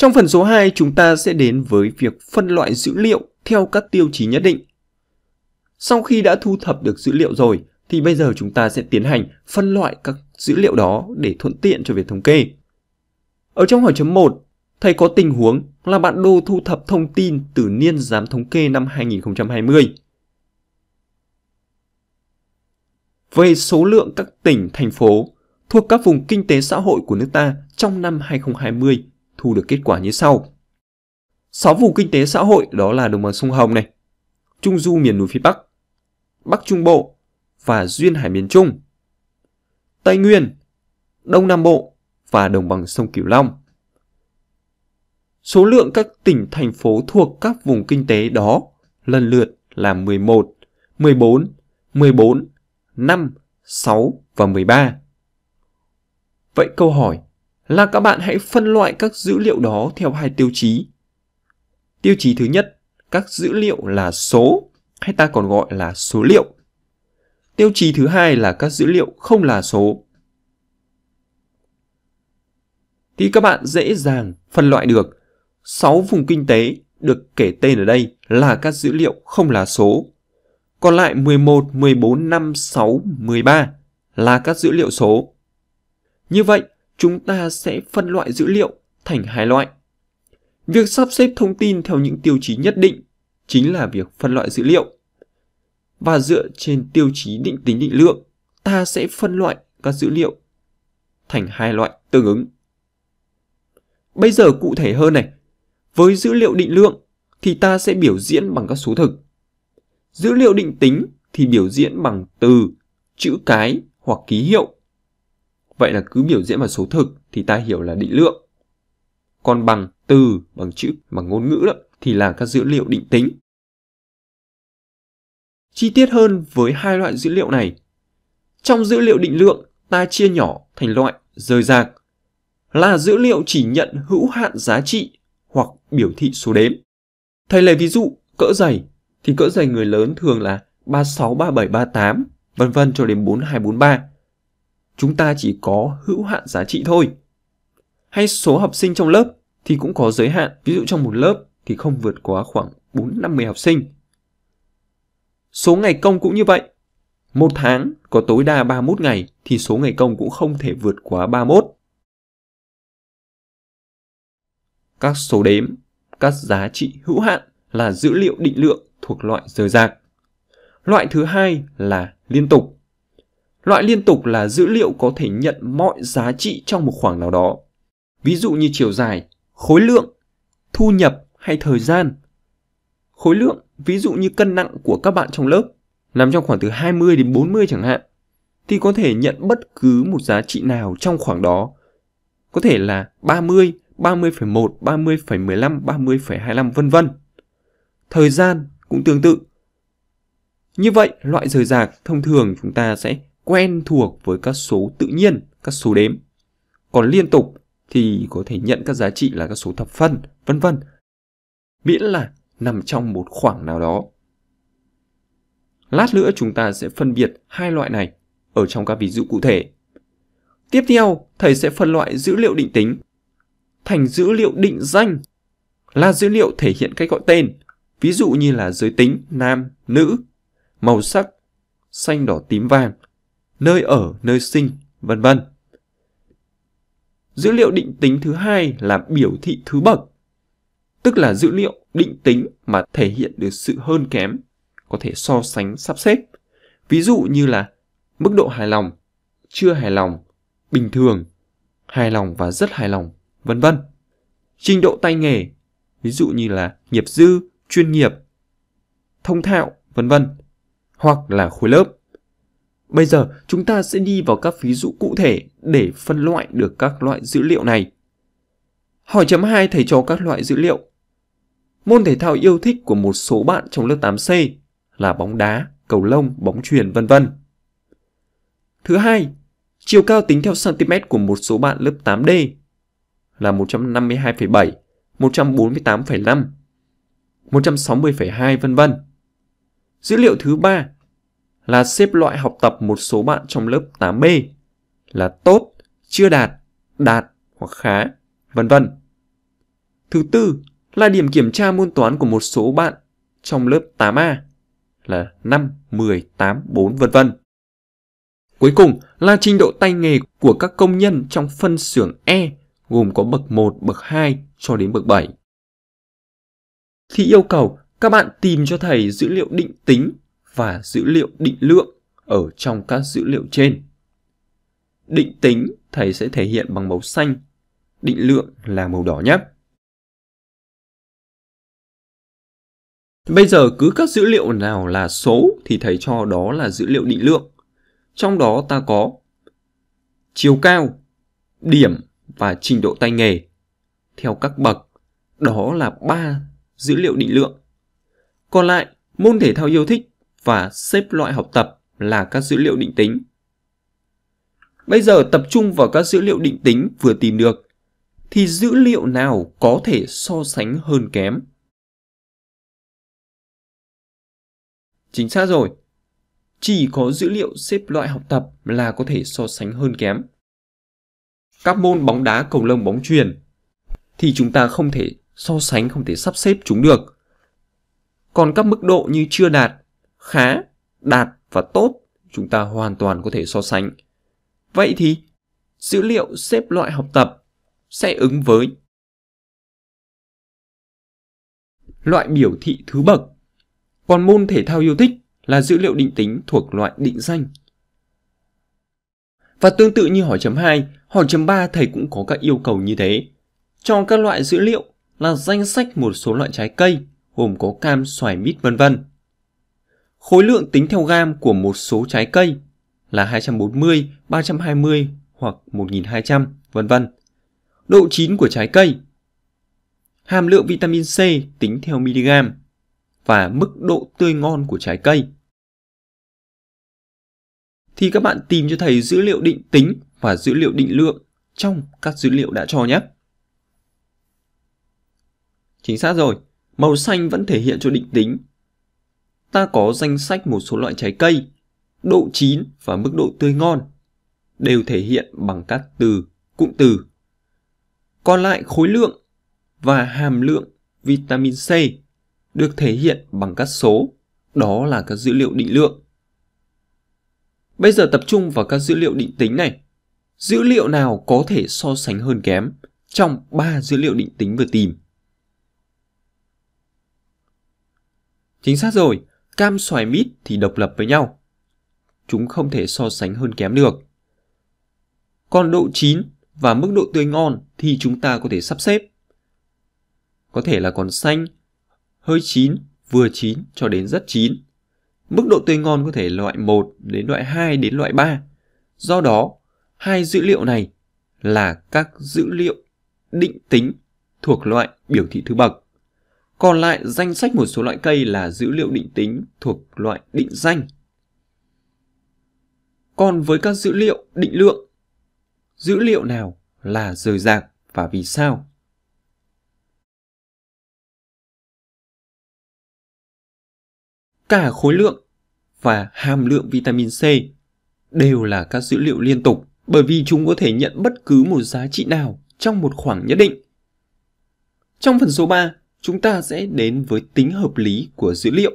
Trong phần số 2, chúng ta sẽ đến với việc phân loại dữ liệu theo các tiêu chí nhất định. Sau khi đã thu thập được dữ liệu rồi, thì bây giờ chúng ta sẽ tiến hành phân loại các dữ liệu đó để thuận tiện cho việc thống kê. Ở trong hỏi chấm 1, thầy có tình huống là bạn đô thu thập thông tin từ niên giám thống kê năm 2020. Về số lượng các tỉnh, thành phố thuộc các vùng kinh tế xã hội của nước ta trong năm 2020 thu được kết quả như sau. 6 vùng kinh tế xã hội đó là đồng bằng sông Hồng này, Trung du miền núi phía Bắc, Bắc Trung Bộ và Duyên Hải miền Trung, Tây Nguyên, Đông Nam Bộ và đồng bằng sông Cửu Long. Số lượng các tỉnh thành phố thuộc các vùng kinh tế đó lần lượt là 11, 14, 14, 5, 6 và 13. Vậy câu hỏi là các bạn hãy phân loại các dữ liệu đó theo hai tiêu chí. Tiêu chí thứ nhất, các dữ liệu là số hay ta còn gọi là số liệu. Tiêu chí thứ hai là các dữ liệu không là số. Thì các bạn dễ dàng phân loại được 6 vùng kinh tế được kể tên ở đây là các dữ liệu không là số. Còn lại 11, 14, 5, 6, 13 là các dữ liệu số. Như vậy, chúng ta sẽ phân loại dữ liệu thành hai loại. Việc sắp xếp thông tin theo những tiêu chí nhất định chính là việc phân loại dữ liệu. Và dựa trên tiêu chí định tính định lượng, ta sẽ phân loại các dữ liệu thành hai loại tương ứng. Bây giờ cụ thể hơn này, với dữ liệu định lượng thì ta sẽ biểu diễn bằng các số thực. Dữ liệu định tính thì biểu diễn bằng từ, chữ cái hoặc ký hiệu Vậy là cứ biểu diễn bằng số thực thì ta hiểu là định lượng. Còn bằng từ, bằng chữ, bằng ngôn ngữ đó, thì là các dữ liệu định tính. Chi tiết hơn với hai loại dữ liệu này. Trong dữ liệu định lượng, ta chia nhỏ thành loại rời rạc là dữ liệu chỉ nhận hữu hạn giá trị hoặc biểu thị số đếm. Thầy lấy ví dụ cỡ giày thì cỡ giày người lớn thường là 36, 37, 38, vân vân cho đến 42, 43 chúng ta chỉ có hữu hạn giá trị thôi. Hay số học sinh trong lớp thì cũng có giới hạn, ví dụ trong một lớp thì không vượt quá khoảng 4-50 học sinh. Số ngày công cũng như vậy. Một tháng có tối đa 31 ngày thì số ngày công cũng không thể vượt quá 31. Các số đếm, các giá trị hữu hạn là dữ liệu định lượng thuộc loại rời rạc. Loại thứ hai là liên tục. Loại liên tục là dữ liệu có thể nhận mọi giá trị trong một khoảng nào đó. Ví dụ như chiều dài, khối lượng, thu nhập hay thời gian. Khối lượng, ví dụ như cân nặng của các bạn trong lớp, nằm trong khoảng từ 20 đến 40 chẳng hạn, thì có thể nhận bất cứ một giá trị nào trong khoảng đó. Có thể là 30, 30,1, 30,15, 30,25 vân vân. Thời gian cũng tương tự. Như vậy, loại rời rạc thông thường chúng ta sẽ quen thuộc với các số tự nhiên, các số đếm. Còn liên tục thì có thể nhận các giá trị là các số thập phân, vân vân. Miễn là nằm trong một khoảng nào đó. Lát nữa chúng ta sẽ phân biệt hai loại này ở trong các ví dụ cụ thể. Tiếp theo, thầy sẽ phân loại dữ liệu định tính thành dữ liệu định danh là dữ liệu thể hiện cách gọi tên, ví dụ như là giới tính nam, nữ, màu sắc xanh đỏ tím vàng nơi ở, nơi sinh, vân vân. Dữ liệu định tính thứ hai là biểu thị thứ bậc, tức là dữ liệu định tính mà thể hiện được sự hơn kém, có thể so sánh sắp xếp. Ví dụ như là mức độ hài lòng, chưa hài lòng, bình thường, hài lòng và rất hài lòng, vân vân. Trình độ tay nghề, ví dụ như là nghiệp dư, chuyên nghiệp, thông thạo, vân vân, hoặc là khối lớp. Bây giờ chúng ta sẽ đi vào các ví dụ cụ thể để phân loại được các loại dữ liệu này. Hỏi chấm 2 thầy cho các loại dữ liệu. Môn thể thao yêu thích của một số bạn trong lớp 8C là bóng đá, cầu lông, bóng chuyền vân vân. Thứ hai, chiều cao tính theo cm của một số bạn lớp 8D là 152,7, 148,5, 160,2 vân vân. Dữ liệu thứ ba là xếp loại học tập một số bạn trong lớp 8B là tốt, chưa đạt, đạt hoặc khá, vân vân. Thứ tư là điểm kiểm tra môn toán của một số bạn trong lớp 8A là 5, 10, 8, 4 vân vân. Cuối cùng là trình độ tay nghề của các công nhân trong phân xưởng E gồm có bậc 1, bậc 2 cho đến bậc 7. Khi yêu cầu, các bạn tìm cho thầy dữ liệu định tính và dữ liệu định lượng ở trong các dữ liệu trên. Định tính thầy sẽ thể hiện bằng màu xanh, định lượng là màu đỏ nhé. Bây giờ cứ các dữ liệu nào là số thì thầy cho đó là dữ liệu định lượng. Trong đó ta có chiều cao, điểm và trình độ tay nghề theo các bậc. Đó là ba dữ liệu định lượng. Còn lại, môn thể thao yêu thích và xếp loại học tập là các dữ liệu định tính. Bây giờ tập trung vào các dữ liệu định tính vừa tìm được, thì dữ liệu nào có thể so sánh hơn kém? Chính xác rồi, chỉ có dữ liệu xếp loại học tập là có thể so sánh hơn kém. Các môn bóng đá, cầu lông, bóng truyền thì chúng ta không thể so sánh, không thể sắp xếp chúng được. Còn các mức độ như chưa đạt khá, đạt và tốt chúng ta hoàn toàn có thể so sánh. Vậy thì, dữ liệu xếp loại học tập sẽ ứng với loại biểu thị thứ bậc. Còn môn thể thao yêu thích là dữ liệu định tính thuộc loại định danh. Và tương tự như hỏi chấm 2, hỏi chấm 3 thầy cũng có các yêu cầu như thế. Cho các loại dữ liệu là danh sách một số loại trái cây, gồm có cam, xoài, mít vân vân. Khối lượng tính theo gam của một số trái cây là 240, 320 hoặc 1200, vân vân. Độ chín của trái cây, hàm lượng vitamin C tính theo miligam và mức độ tươi ngon của trái cây. Thì các bạn tìm cho thầy dữ liệu định tính và dữ liệu định lượng trong các dữ liệu đã cho nhé. Chính xác rồi, màu xanh vẫn thể hiện cho định tính ta có danh sách một số loại trái cây, độ chín và mức độ tươi ngon, đều thể hiện bằng các từ, cụm từ. Còn lại khối lượng và hàm lượng vitamin C được thể hiện bằng các số, đó là các dữ liệu định lượng. Bây giờ tập trung vào các dữ liệu định tính này. Dữ liệu nào có thể so sánh hơn kém trong 3 dữ liệu định tính vừa tìm? Chính xác rồi, cam xoài mít thì độc lập với nhau. Chúng không thể so sánh hơn kém được. Còn độ chín và mức độ tươi ngon thì chúng ta có thể sắp xếp. Có thể là còn xanh, hơi chín, vừa chín cho đến rất chín. Mức độ tươi ngon có thể loại 1 đến loại 2 đến loại 3. Do đó, hai dữ liệu này là các dữ liệu định tính thuộc loại biểu thị thứ bậc. Còn lại danh sách một số loại cây là dữ liệu định tính thuộc loại định danh. Còn với các dữ liệu định lượng, dữ liệu nào là rời rạc và vì sao? Cả khối lượng và hàm lượng vitamin C đều là các dữ liệu liên tục bởi vì chúng có thể nhận bất cứ một giá trị nào trong một khoảng nhất định. Trong phần số 3, chúng ta sẽ đến với tính hợp lý của dữ liệu